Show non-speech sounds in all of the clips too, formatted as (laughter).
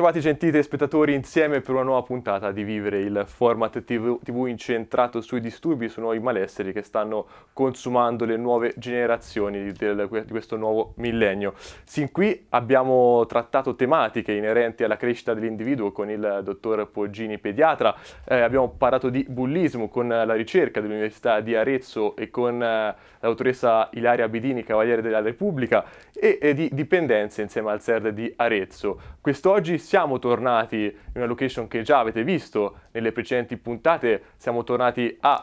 ritrovati gentili spettatori insieme per una nuova puntata di Vivere, il format TV, TV incentrato sui disturbi sui nuovi malesseri che stanno consumando le nuove generazioni del, di questo nuovo millennio. Sin qui abbiamo trattato tematiche inerenti alla crescita dell'individuo con il dottor Poggini, pediatra, eh, abbiamo parlato di bullismo con la ricerca dell'Università di Arezzo e con eh, l'autoressa Ilaria Bidini, Cavaliere della Repubblica, e, e di dipendenze insieme al CERD di Arezzo. Quest'oggi siamo tornati in una location che già avete visto nelle precedenti puntate, siamo tornati a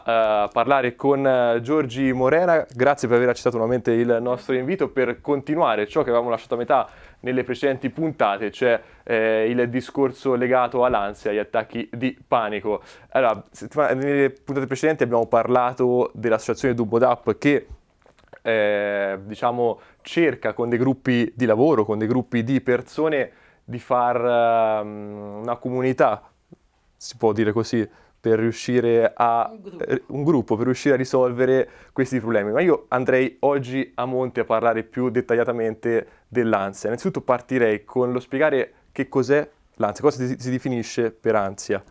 uh, parlare con eh, Giorgi Morena, grazie per aver accettato nuovamente il nostro invito per continuare ciò che avevamo lasciato a metà nelle precedenti puntate, cioè eh, il discorso legato all'ansia, agli attacchi di panico. Allora, nelle puntate precedenti abbiamo parlato dell'associazione Dubodap che eh, diciamo cerca con dei gruppi di lavoro, con dei gruppi di persone di far um, una comunità, si può dire così, per riuscire a... Un eh, gruppo. un gruppo, per riuscire a risolvere questi problemi. Ma io andrei oggi a monte a parlare più dettagliatamente dell'ansia. Innanzitutto partirei con lo spiegare che cos'è l'ansia, cosa si, si definisce per ansia.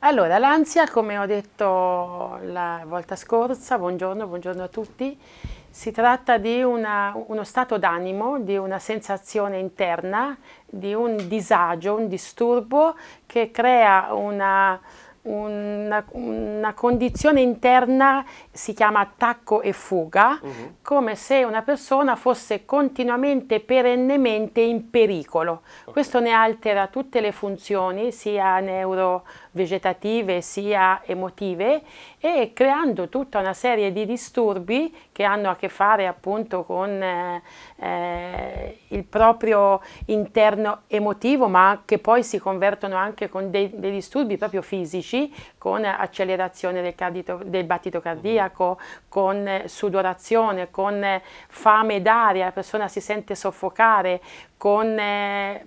Allora, l'ansia, come ho detto la volta scorsa, buongiorno, buongiorno a tutti, si tratta di una, uno stato d'animo, di una sensazione interna, di un disagio, un disturbo che crea una, una, una condizione interna, si chiama attacco e fuga, uh mhm. -huh. come se una persona fosse continuamente, perennemente in pericolo. Okay. Questo ne altera tutte le funzioni, sia neuro vegetative sia emotive e creando tutta una serie di disturbi che hanno a che fare appunto con eh, il proprio interno emotivo ma che poi si convertono anche con dei, dei disturbi proprio fisici con accelerazione del, cardito, del battito cardiaco, con sudorazione, con fame d'aria, la persona si sente soffocare, con... Eh,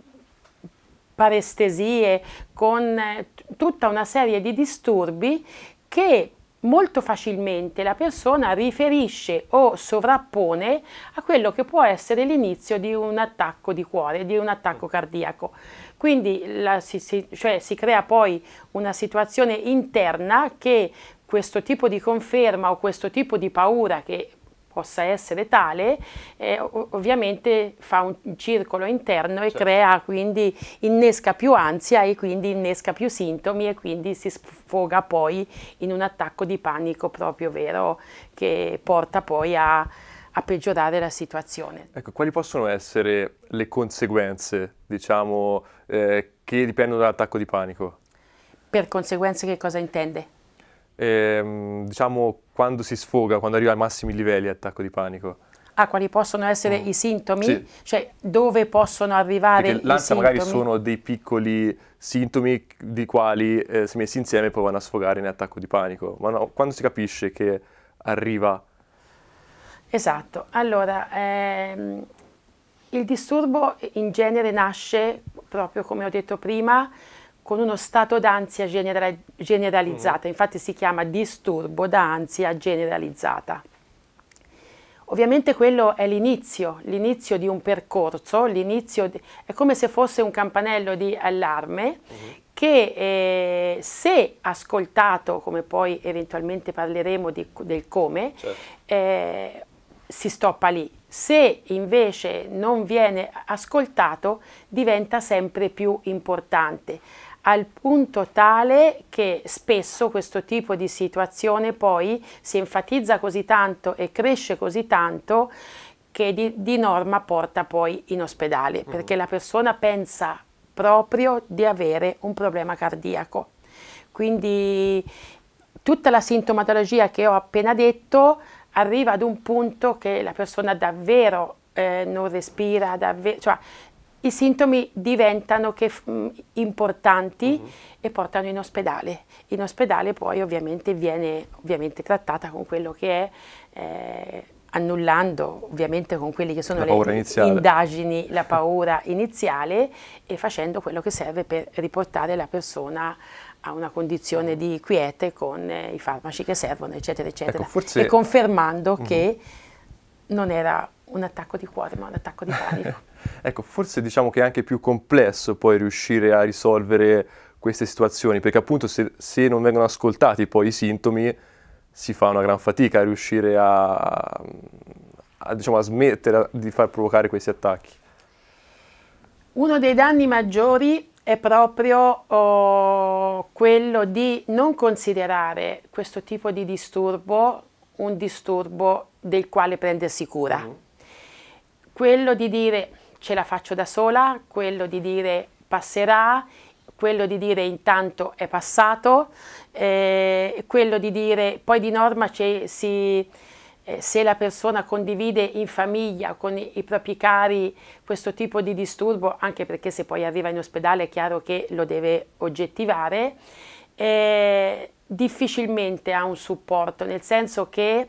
parestesie, con eh, tutta una serie di disturbi che molto facilmente la persona riferisce o sovrappone a quello che può essere l'inizio di un attacco di cuore, di un attacco cardiaco. Quindi la, si, si, cioè, si crea poi una situazione interna che questo tipo di conferma o questo tipo di paura che possa essere tale, eh, ovviamente fa un circolo interno e certo. crea quindi, innesca più ansia e quindi innesca più sintomi e quindi si sfoga poi in un attacco di panico proprio vero che porta poi a, a peggiorare la situazione. Ecco, quali possono essere le conseguenze, diciamo, eh, che dipendono dall'attacco di panico? Per conseguenze che cosa intende? Eh, diciamo quando si sfoga, quando arriva ai massimi livelli attacco di panico. Ah, quali possono essere mm. i sintomi? Sì. Cioè, dove possono arrivare Perché i l'ansia magari sono dei piccoli sintomi di quali, eh, se messi insieme, poi a sfogare in attacco di panico. Ma no, quando si capisce che arriva... Esatto. Allora, ehm, il disturbo in genere nasce, proprio come ho detto prima, con uno stato d'ansia genera- generalizzata, mm-hmm. infatti si chiama disturbo d'ansia generalizzata. Ovviamente quello è l'inizio, l'inizio di un percorso, l'inizio di, è come se fosse un campanello di allarme mm-hmm. che eh, se ascoltato, come poi eventualmente parleremo di, del come, certo. eh, si stoppa lì. Se invece non viene ascoltato diventa sempre più importante al punto tale che spesso questo tipo di situazione poi si enfatizza così tanto e cresce così tanto che di, di norma porta poi in ospedale, mm-hmm. perché la persona pensa proprio di avere un problema cardiaco. Quindi tutta la sintomatologia che ho appena detto arriva ad un punto che la persona davvero eh, non respira, davvero, cioè i sintomi diventano che, mh, mm, importanti uh mhm. -huh. e portano in ospedale. In ospedale poi ovviamente viene ovviamente trattata con quello che è, eh, annullando ovviamente con quelle che sono le iniziale. indagini, la paura iniziale e facendo quello che serve per riportare la persona a una condizione di quiete con eh, i farmaci che servono, eccetera, ecco, eccetera. Ecco, forse... E confermando uh mhm. -huh. che non era un attacco di cuore, ma un attacco di panico. (laughs) Ecco, forse diciamo che è anche più complesso poi riuscire a risolvere queste situazioni, perché appunto se, se non vengono ascoltati poi i sintomi si fa una gran fatica a riuscire a, a, a, diciamo, a smettere di far provocare questi attacchi. Uno dei danni maggiori è proprio oh, quello di non considerare questo tipo di disturbo un disturbo del quale prendersi cura. Mm. Quello di dire ce la faccio da sola, quello di dire passerà, quello di dire intanto è passato, eh, quello di dire poi di norma si, eh, se la persona condivide in famiglia con i, i, propri cari questo tipo di disturbo, anche perché se poi arriva in ospedale è chiaro che lo deve oggettivare, eh, difficilmente ha un supporto, nel senso che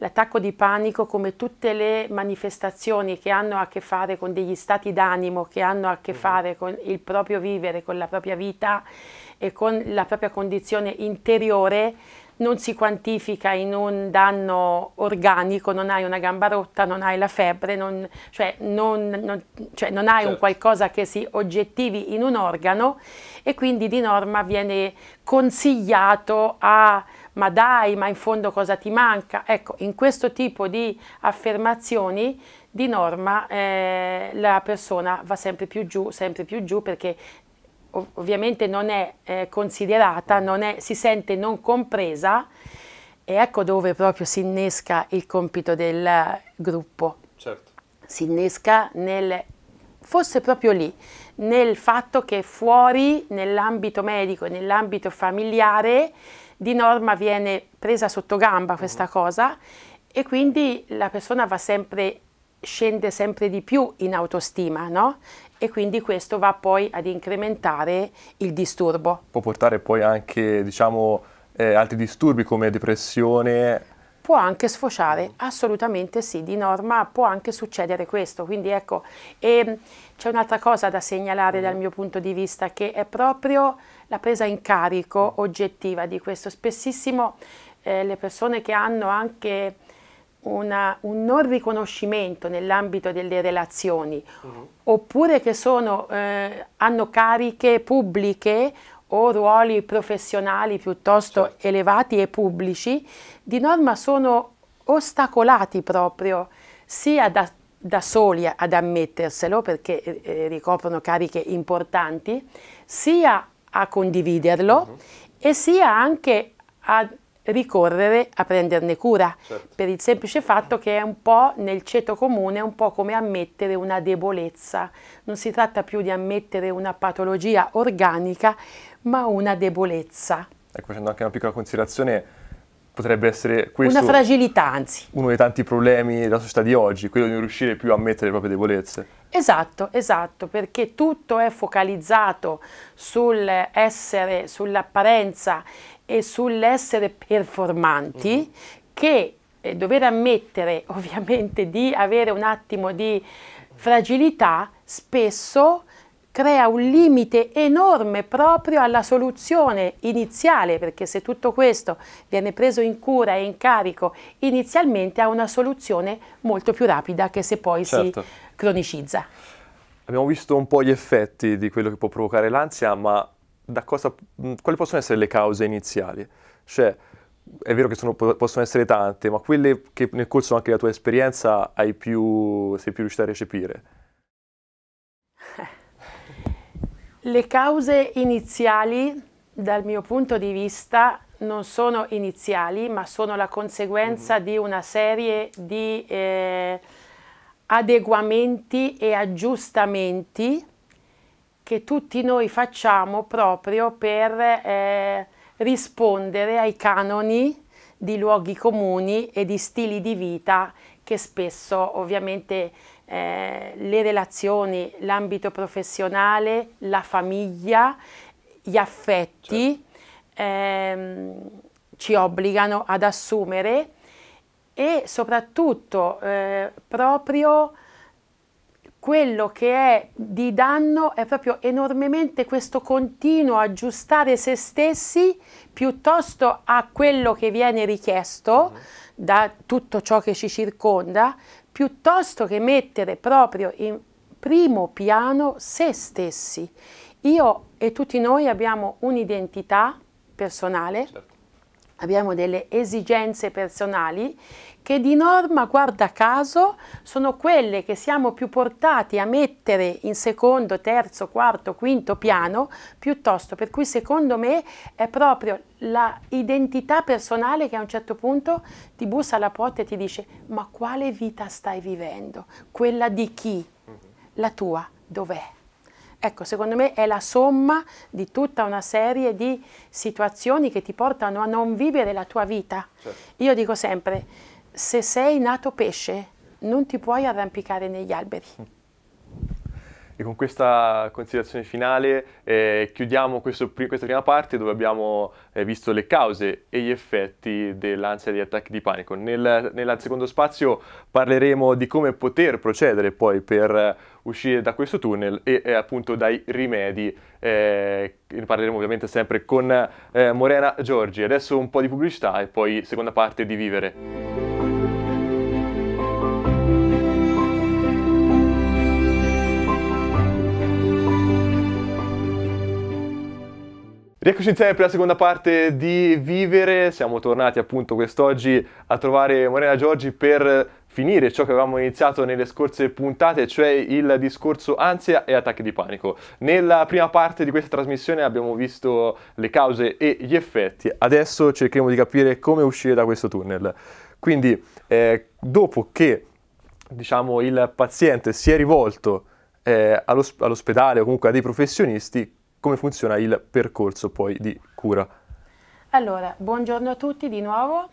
L'attacco di panico, come tutte le manifestazioni che hanno a che fare con degli stati d'animo, che hanno a che fare con il proprio vivere, con la propria vita e con la propria condizione interiore, non si quantifica in un danno organico, non hai una gamba rotta, non hai la febbre, non, cioè, non, non, cioè non hai certo. un qualcosa che si oggettivi in un organo e quindi di norma viene consigliato a ma dai, ma in fondo cosa ti manca? Ecco, in questo tipo di affermazioni di norma eh, la persona va sempre più giù, sempre più giù perché ov ovviamente non è eh, considerata, non è, si sente non compresa e ecco dove proprio si innesca il compito del gruppo. Certo. Si innesca nel forse proprio lì, nel fatto che fuori, nell'ambito medico e nell'ambito familiare, di norma viene presa sotto gamba mm-hmm. questa cosa e quindi la persona va sempre, scende sempre di più in autostima, no? E quindi questo va poi ad incrementare il disturbo. Può portare poi anche, diciamo, eh, altri disturbi come depressione, può anche sfociare, mm. assolutamente sì, di norma può anche succedere questo, quindi ecco, ehm, c'è un'altra cosa da segnalare dal mm-hmm. mio punto di vista che è proprio la presa in carico oggettiva di questo. Spessissimo eh, le persone che hanno anche una, un non riconoscimento nell'ambito delle relazioni, uh-huh. oppure che sono, eh, hanno cariche pubbliche o ruoli professionali piuttosto certo. elevati e pubblici, di norma sono ostacolati proprio sia da, da soli ad ammetterselo perché eh, ricoprono cariche importanti, sia a condividerlo uh mhm. -huh. e sia anche a ricorrere a prenderne cura, certo. per il semplice fatto che è un po' nel ceto comune, un po' come ammettere una debolezza. Non si tratta più di ammettere una patologia organica, ma una debolezza. Ecco, facendo anche una piccola considerazione, potrebbe essere questo... Una fragilità, anzi. Uno dei tanti problemi della società di oggi, quello di non riuscire più a mettere le proprie debolezze. Esatto, esatto, perché tutto è focalizzato sull'essere, sull'apparenza e sull'essere performanti mm che eh, dover ammettere (laughs) ovviamente di avere un attimo di fragilità spesso crea un limite enorme proprio alla soluzione iniziale, perché se tutto questo viene preso in cura e in carico inizialmente ha una soluzione molto più rapida che se poi certo. si cronicizza. Abbiamo visto un po' gli effetti di quello che può provocare l'ansia, ma cosa, quali possono essere le cause iniziali? Cioè, è vero che sono, possono essere tante, ma quelle che nel corso anche della tua esperienza più, sei più riuscita a recepire. Le cause iniziali, dal mio punto di vista, non sono iniziali, ma sono la conseguenza mm. di una serie di eh, adeguamenti e aggiustamenti che tutti noi facciamo proprio per eh, rispondere ai canoni di luoghi comuni e di stili di vita che spesso ovviamente eh, le relazioni, l'ambito professionale, la famiglia, gli affetti certo. ehm, ci obbligano ad assumere e soprattutto eh, proprio quello che è di danno è proprio enormemente questo continuo aggiustare se stessi piuttosto a quello che viene richiesto mm-hmm. da tutto ciò che ci circonda, piuttosto che mettere proprio in primo piano se stessi. Io e tutti noi abbiamo un'identità personale certo abbiamo delle esigenze personali che di norma, guarda caso, sono quelle che siamo più portati a mettere in secondo, terzo, quarto, quinto piano, piuttosto, per cui secondo me è proprio l'identità personale che a un certo punto ti bussa alla porta e ti dice ma quale vita stai vivendo? Quella di chi? Mm-hmm. La tua dov'è? Ecco, secondo me è la somma di tutta una serie di situazioni che ti portano a non vivere la tua vita. Certo. Io dico sempre, se sei nato pesce, non ti puoi arrampicare negli alberi. (laughs) E con questa considerazione finale eh, chiudiamo questo, questa prima parte dove abbiamo eh, visto le cause e gli effetti dell'ansia e degli attacchi di panico. Nel, nel secondo spazio parleremo di come poter procedere poi per eh, uscire da questo tunnel e, e eh, appunto dai rimedi. Eh, ne parleremo ovviamente sempre con eh, Morena Giorgi. Adesso un po' di pubblicità e poi seconda parte di Vivere. Eccoci insieme per la seconda parte di Vivere, siamo tornati appunto quest'oggi a trovare Morena Giorgi per finire ciò che avevamo iniziato nelle scorse puntate, cioè il discorso ansia e attacchi di panico. Nella prima parte di questa trasmissione abbiamo visto le cause e gli effetti, adesso cercheremo di capire come uscire da questo tunnel. Quindi eh, dopo che diciamo, il paziente si è rivolto eh, all'ospedale o comunque a dei professionisti, come funziona il percorso poi di cura. Allora, buongiorno a tutti di nuovo.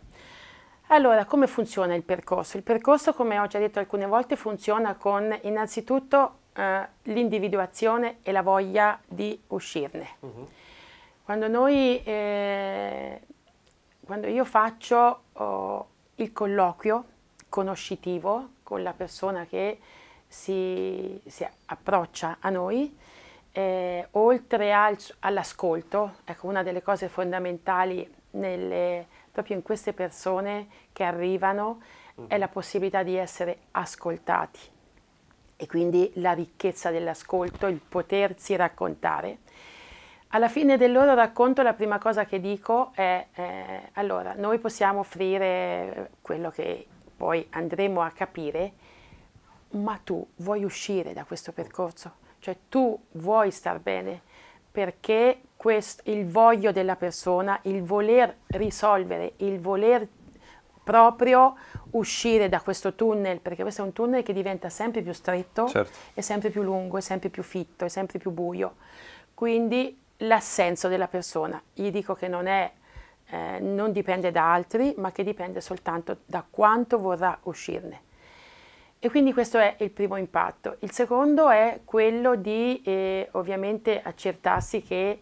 Allora, come funziona il percorso? Il percorso, come ho già detto alcune volte, funziona con innanzitutto eh, l'individuazione e la voglia di uscirne. Uh mhm. -huh. Quando noi, eh, quando io faccio oh, il colloquio conoscitivo con la persona che si, si approccia a noi, eh, oltre al, all'ascolto, ecco una delle cose fondamentali nelle, proprio in queste persone che arrivano mm. è mm-hmm. la possibilità di essere ascoltati e quindi la ricchezza dell'ascolto, il potersi raccontare. Alla fine del loro racconto la prima cosa che dico è eh, allora noi possiamo offrire quello che poi andremo a capire, ma tu vuoi uscire da questo percorso? Cioè tu vuoi star bene perché questo, il voglio della persona, il voler risolvere, il voler proprio uscire da questo tunnel, perché questo è un tunnel che diventa sempre più stretto, certo. e sempre più lungo, e sempre più fitto, e sempre più buio. Quindi l'assenso della persona, gli dico che non, è, eh, non dipende da altri, ma che dipende soltanto da quanto vorrà uscirne. E quindi questo è il primo impatto. Il secondo è quello di eh, ovviamente accertarsi che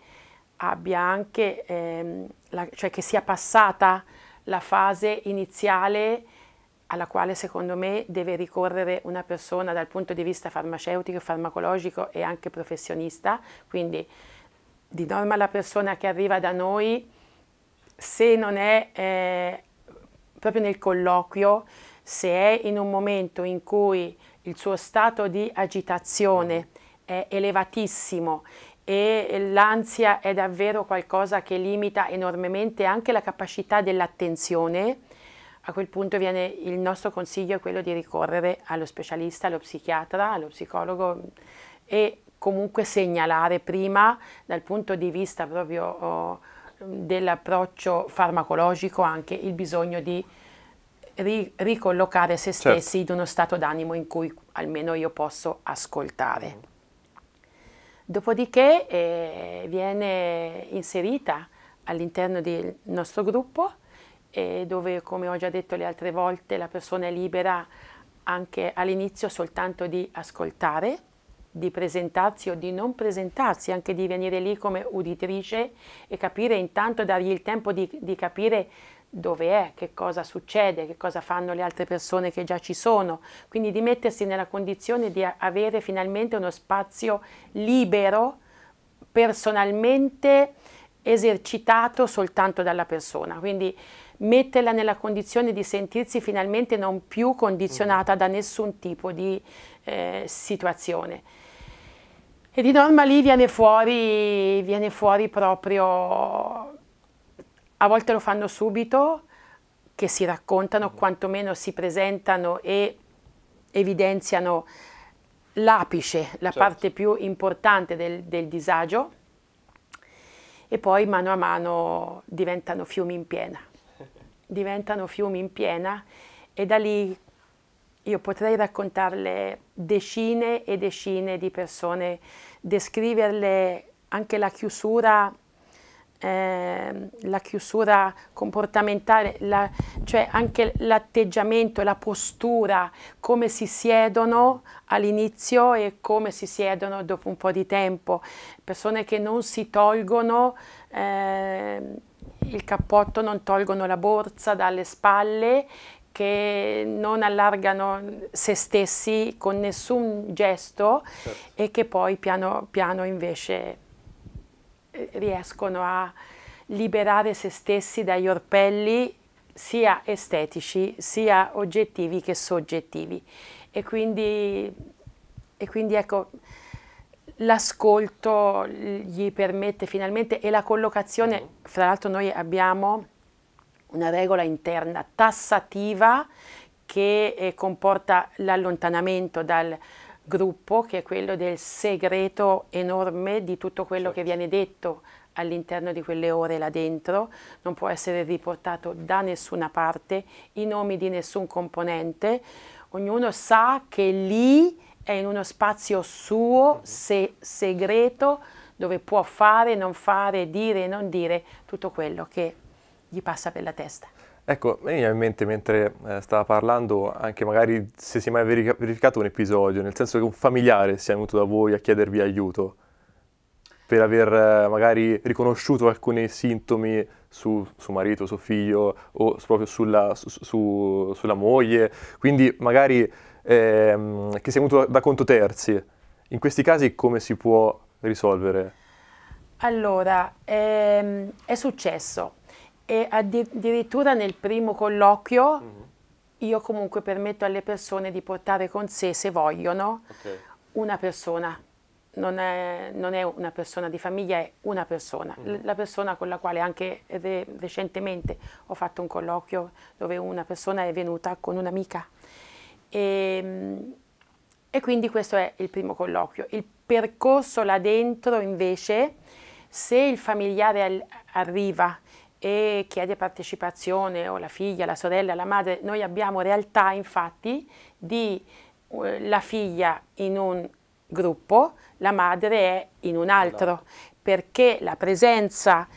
abbia anche, ehm, la, cioè che sia passata la fase iniziale alla quale secondo me deve ricorrere una persona dal punto di vista farmaceutico, farmacologico e anche professionista. Quindi di norma la persona che arriva da noi, se non è eh, proprio nel colloquio, se è in un momento in cui il suo stato di agitazione è elevatissimo e l'ansia è davvero qualcosa che limita enormemente anche la capacità dell'attenzione, a quel punto viene, il nostro consiglio è quello di ricorrere allo specialista, allo psichiatra, allo psicologo e comunque segnalare prima dal punto di vista proprio oh, dell'approccio farmacologico anche il bisogno di ri- ricollocare se certo. stessi certo. in uno stato d'animo in cui almeno io posso ascoltare. Dopodiché eh, viene inserita all'interno del nostro gruppo eh, dove, come ho già detto le altre volte, la persona è libera anche all'inizio soltanto di ascoltare, di presentarsi o di non presentarsi, anche di venire lì come uditrice e capire intanto, dargli il tempo di, di capire dove è, che cosa succede, che cosa fanno le altre persone che già ci sono, quindi di mettersi nella condizione di avere finalmente uno spazio libero, personalmente esercitato soltanto dalla persona, quindi metterla nella condizione di sentirsi finalmente non più condizionata mm. da nessun tipo di eh, situazione. E di norma lì viene fuori, viene fuori proprio a volte lo fanno subito, che si raccontano, quantomeno si presentano e evidenziano l'apice, la certo. parte più importante del, del, disagio e poi mano a mano diventano fiumi in piena, diventano fiumi in piena e da lì io potrei raccontarle decine e decine di persone, descriverle anche la chiusura Ehm, la chiusura comportamentale, la, cioè anche l'atteggiamento, la postura, come si siedono all'inizio e come si siedono dopo un po' di tempo. Persone che non si tolgono eh, il cappotto, non tolgono la borsa dalle spalle, che non allargano se stessi con nessun gesto certo. e che poi piano piano invece riescono a liberare se stessi dagli orpelli sia estetici sia oggettivi che soggettivi e quindi, e quindi ecco l'ascolto gli permette finalmente e la collocazione fra l'altro noi abbiamo una regola interna tassativa che eh, comporta l'allontanamento dal, gruppo che è quello del segreto enorme di tutto quello certo. che viene detto all'interno di quelle ore là dentro, non può essere riportato da nessuna parte, i nomi di nessun componente, ognuno sa che lì è in uno spazio suo, mhm. se, segreto, dove può fare, non fare, dire e non dire tutto quello che gli passa per la testa. Ecco, mi viene in mente mentre eh, stava parlando anche magari se si è mai verificato un episodio, nel senso che un familiare sia venuto da voi a chiedervi aiuto per aver eh, magari riconosciuto alcuni sintomi su, su, marito, su figlio o proprio sulla, su, su, sulla moglie, quindi magari ehm, che sia venuto da conto terzi. In questi casi come si può risolvere? Allora, ehm, è successo e addirittura nel primo colloquio mm -hmm. io comunque permetto alle persone di portare con sé, se vogliono, okay. una persona. Non è, non è, una persona di famiglia, è una persona. Mm -hmm. La persona con la quale anche re recentemente ho fatto un colloquio dove una persona è venuta con un'amica. E, ehm, e quindi questo è il primo colloquio. Il percorso là dentro invece, se il familiare arriva e chiede partecipazione o la figlia, la sorella, la madre, noi abbiamo realtà infatti di uh, la figlia in un gruppo, la madre è in un altro, allora. Esatto. perché la presenza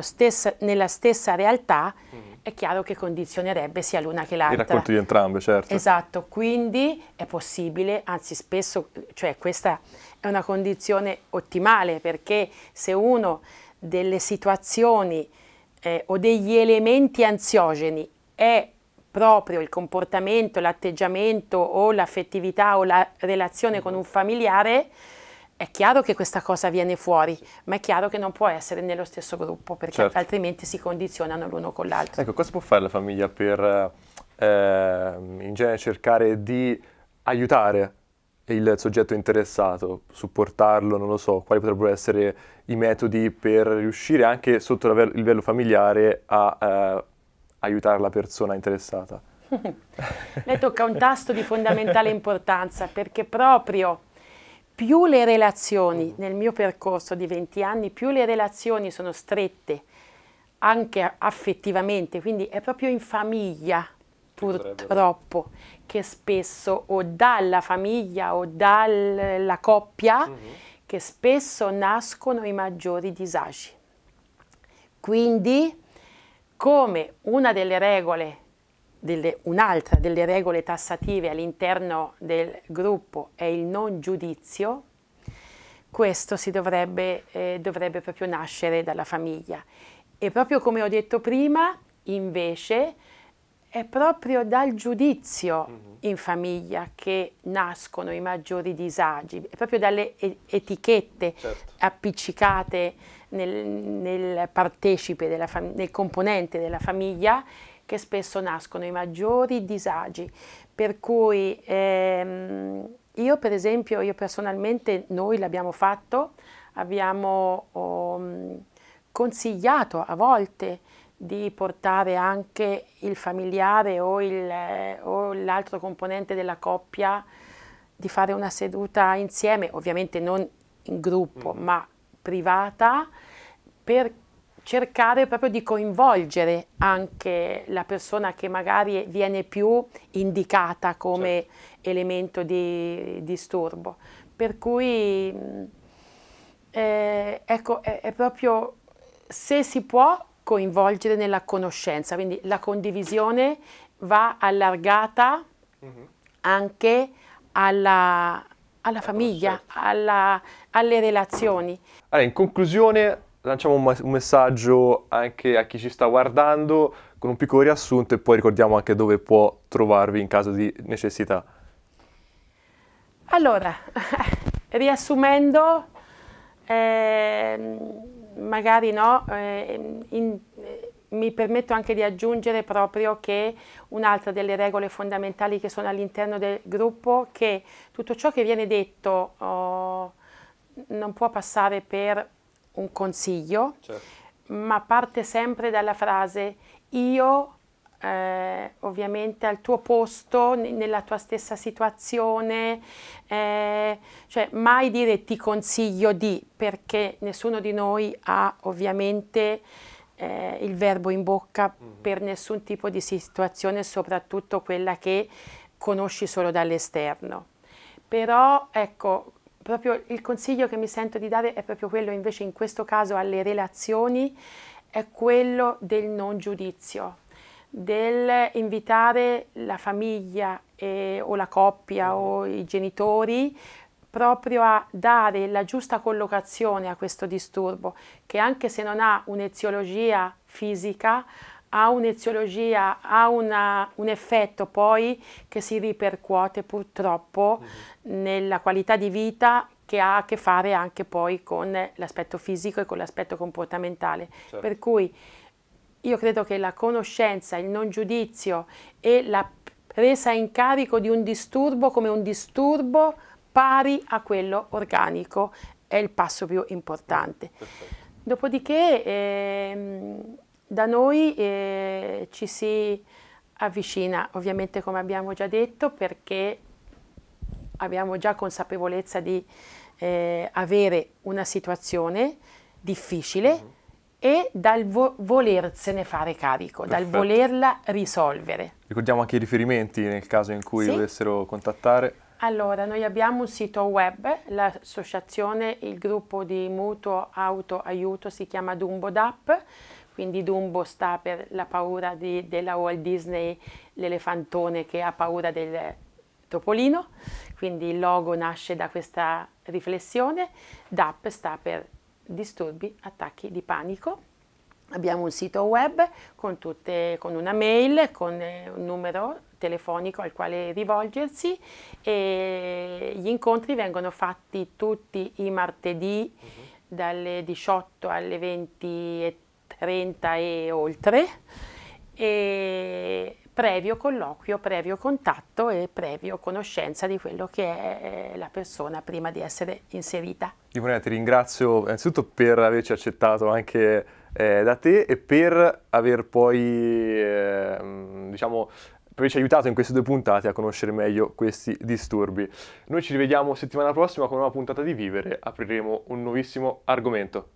stessa, nella stessa realtà mm è chiaro che condizionerebbe sia l'una che l'altra. Il racconto di entrambe, certo. Esatto, quindi è possibile, anzi spesso, cioè questa è una condizione ottimale, perché se uno delle situazioni eh, o degli elementi ansiogeni è proprio il comportamento, l'atteggiamento o l'affettività o la relazione con mm-hmm. un familiare, è chiaro che questa cosa viene fuori, ma è chiaro che non può essere nello stesso gruppo perché certo. altrimenti si condizionano l'uno con l'altro. Ecco, cosa può fare la famiglia per eh, in genere cercare di aiutare il soggetto interessato, supportarlo, non lo so, quali potrebbero essere i metodi per riuscire anche sotto il livello familiare a eh, aiutare la persona interessata. (laughs) Lei tocca un tasto di fondamentale importanza perché proprio più le relazioni, nel mio percorso di 20 anni, più le relazioni sono strette anche affettivamente, quindi è proprio in famiglia purtroppo che spesso o dalla famiglia o dalla coppia mm-hmm. che spesso nascono i maggiori disagi. Quindi come una delle regole, delle, un'altra delle regole tassative all'interno del gruppo è il non giudizio, questo dovrebbe, eh, dovrebbe proprio nascere dalla famiglia. E proprio come ho detto prima, invece, è proprio dal giudizio mm-hmm. in famiglia che nascono i maggiori disagi, è proprio dalle etichette certo. appiccicate nel, nel partecipe, della fam- nel componente della famiglia che spesso nascono i maggiori disagi. Per cui ehm, io per esempio, io personalmente, noi l'abbiamo fatto, abbiamo oh, consigliato a volte di portare anche il familiare o, il, eh, o l'altro componente della coppia di fare una seduta insieme, ovviamente non in gruppo, mm. ma privata, per cercare proprio di coinvolgere anche la persona che magari viene più indicata come certo. elemento di disturbo. Per cui, mm, eh, ecco, è, è proprio se si può coinvolgere nella conoscenza, quindi la condivisione va allargata mm-hmm. anche alla, alla famiglia, alla, alle relazioni. Allora, in conclusione lanciamo un, ma- un, messaggio anche a chi ci sta guardando con un piccolo riassunto e poi ricordiamo anche dove può trovarvi in caso di necessità. Allora, (laughs) riassumendo, ehm, magari no, ehm, eh, in, mi permetto anche di aggiungere proprio che un'altra delle regole fondamentali che sono all'interno del gruppo, è che tutto ciò che viene detto oh, non può passare per un consiglio, certo. ma parte sempre dalla frase io eh, ovviamente al tuo posto, nella tua stessa situazione, eh, cioè mai dire ti consiglio di, perché nessuno di noi ha ovviamente eh, il verbo in bocca mm -hmm. per nessun tipo di situazione, soprattutto quella che conosci solo dall'esterno. Però ecco, proprio il consiglio che mi sento di dare è proprio quello invece in questo caso alle relazioni, è quello del non giudizio del invitare la famiglia e, eh, o la coppia mm. o i genitori proprio a dare la giusta collocazione a questo disturbo, che anche se non ha un'eziologia fisica, ha un'eziologia, ha una, un effetto poi che si ripercuote purtroppo mm-hmm. nella qualità di vita che ha a che fare anche poi con l'aspetto fisico e con l'aspetto comportamentale. Certo. Per cui io credo che la conoscenza, il non giudizio e la presa in carico di un disturbo come un disturbo pari a quello organico è il passo più importante. Perfetto. Dopodiché eh, da noi eh, ci si avvicina, ovviamente come abbiamo già detto, perché abbiamo già consapevolezza di eh, avere una situazione difficile mm-hmm e dal vo- volersene fare carico, Perfetto. dal volerla risolvere. Ricordiamo anche i riferimenti nel caso in cui sì? dovessero contattare. Allora, noi abbiamo un sito web, l'associazione, il gruppo di mutuo auto aiuto si chiama Dumbo DAP, quindi Dumbo sta per la paura di, della Walt Disney, l'elefantone che ha paura del topolino, quindi il logo nasce da questa riflessione, DAP sta per disturbi, attacchi di panico. Abbiamo un sito web con, tutte, con una mail, con eh, un numero telefonico al quale rivolgersi e gli incontri vengono fatti tutti i martedì uh-huh. dalle 18 alle 20.30 e, e oltre. E previo colloquio, previo contatto e previo conoscenza di quello che è eh, la persona prima di essere inserita. Ivonea, ti ringrazio innanzitutto per averci accettato anche eh, da te e per aver poi, eh, diciamo, per averci aiutato in queste due puntate a conoscere meglio questi disturbi. Noi ci rivediamo settimana prossima con una puntata di Vivere, apriremo un nuovissimo argomento.